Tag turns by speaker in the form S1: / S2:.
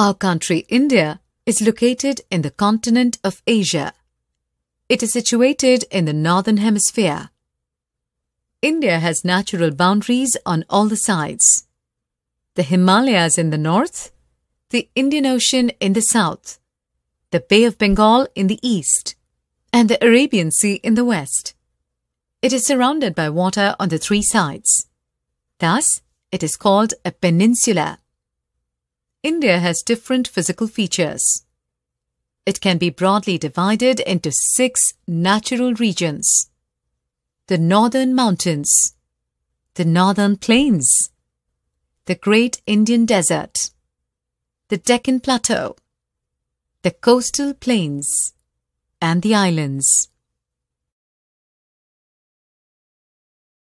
S1: Our country, India, is located in the continent of Asia. It is situated in the northern hemisphere. India has natural boundaries on all the sides. The Himalayas in the north, the Indian Ocean in the south, the Bay of Bengal in the east, and the Arabian Sea in the west. It is surrounded by water on the three sides. Thus, it is called a peninsula. India has different physical features. It can be broadly divided into six natural regions. The northern mountains, the northern plains, the great Indian desert, the Deccan plateau, the coastal
S2: plains, and the islands.